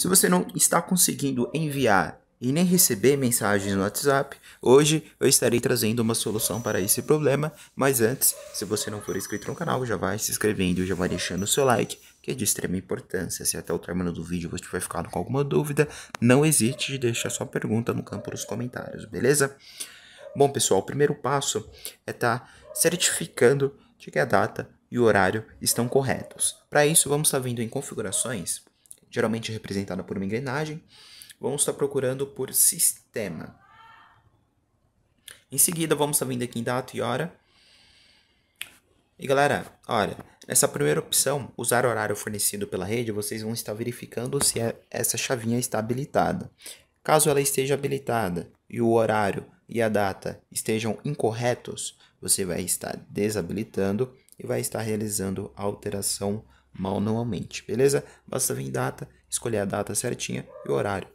Se você não está conseguindo enviar e nem receber mensagens no WhatsApp, hoje eu estarei trazendo uma solução para esse problema. Mas antes, se você não for inscrito no canal, já vai se inscrevendo, já vai deixando o seu like, que é de extrema importância. Se até o término do vídeo você vai ficando com alguma dúvida, não hesite de deixar sua pergunta no campo dos comentários, beleza? Bom, pessoal, o primeiro passo é estar tá certificando de que a data e o horário estão corretos. Para isso, vamos estar tá vindo em configurações geralmente representada por uma engrenagem, vamos estar procurando por sistema. Em seguida, vamos estar vindo aqui em data e hora. E galera, olha, nessa primeira opção, usar horário fornecido pela rede, vocês vão estar verificando se é, essa chavinha está habilitada. Caso ela esteja habilitada e o horário e a data estejam incorretos, você vai estar desabilitando e vai estar realizando a alteração manualmente, beleza? Basta vir data, escolher a data certinha e o horário,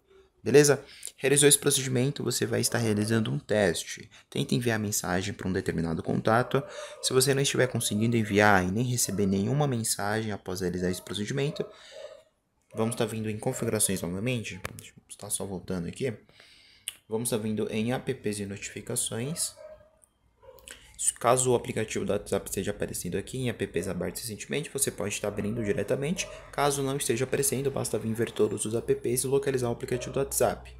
beleza? Realizou esse procedimento, você vai estar realizando um teste. Tenta enviar mensagem para um determinado contato. Se você não estiver conseguindo enviar e nem receber nenhuma mensagem após realizar esse procedimento, vamos estar vindo em configurações novamente. Está só voltando aqui. Vamos estar vindo em apps e notificações. Caso o aplicativo do WhatsApp esteja aparecendo aqui em apps abertos recentemente, você pode estar abrindo diretamente. Caso não esteja aparecendo, basta vir ver todos os apps e localizar o aplicativo do WhatsApp.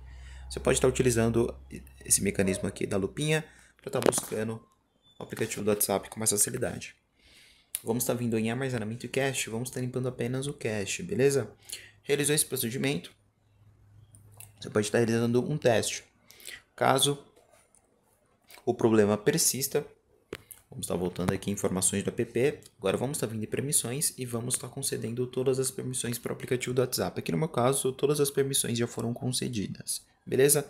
Você pode estar utilizando esse mecanismo aqui da lupinha para estar tá buscando o aplicativo do WhatsApp com mais facilidade. Vamos estar tá vindo em armazenamento e cache, vamos estar tá limpando apenas o cache, beleza? Realizou esse procedimento, você pode estar realizando um teste. Caso o problema persista, Vamos está voltando aqui informações do app, agora vamos estar tá vindo em permissões e vamos estar tá concedendo todas as permissões para o aplicativo do WhatsApp. Aqui no meu caso, todas as permissões já foram concedidas, beleza?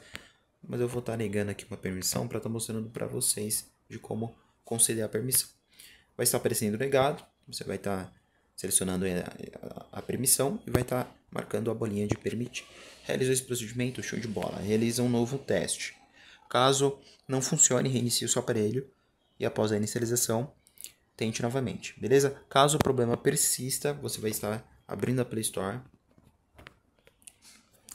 Mas eu vou estar tá negando aqui uma permissão para estar mostrando para vocês de como conceder a permissão. Vai estar aparecendo negado, você vai estar selecionando eh, a, permissão e vai estar marcando a bolinha de permitir. Realizou esse procedimento? Show de bola. Realiza um novo teste. Caso não funcione, reinicie o seu aparelho e após a inicialização, tente novamente, beleza? Caso o problema persista, você vai estar abrindo a Play Store.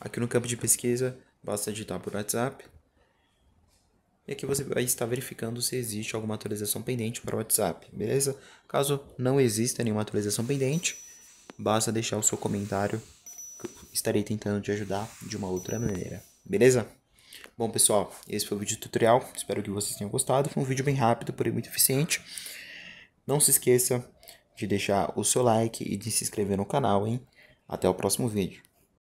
Aqui no campo de pesquisa, basta digitar por WhatsApp. E aqui você vai estar verificando se existe alguma atualização pendente para o WhatsApp, beleza? Caso não exista nenhuma atualização pendente, basta deixar o seu comentário. Estarei tentando te ajudar de uma outra maneira, beleza? Bom, pessoal, esse foi o vídeo tutorial. Espero que vocês tenham gostado. Foi um vídeo bem rápido, porém muito eficiente. Não se esqueça de deixar o seu like e de se inscrever no canal, hein? Até o próximo vídeo.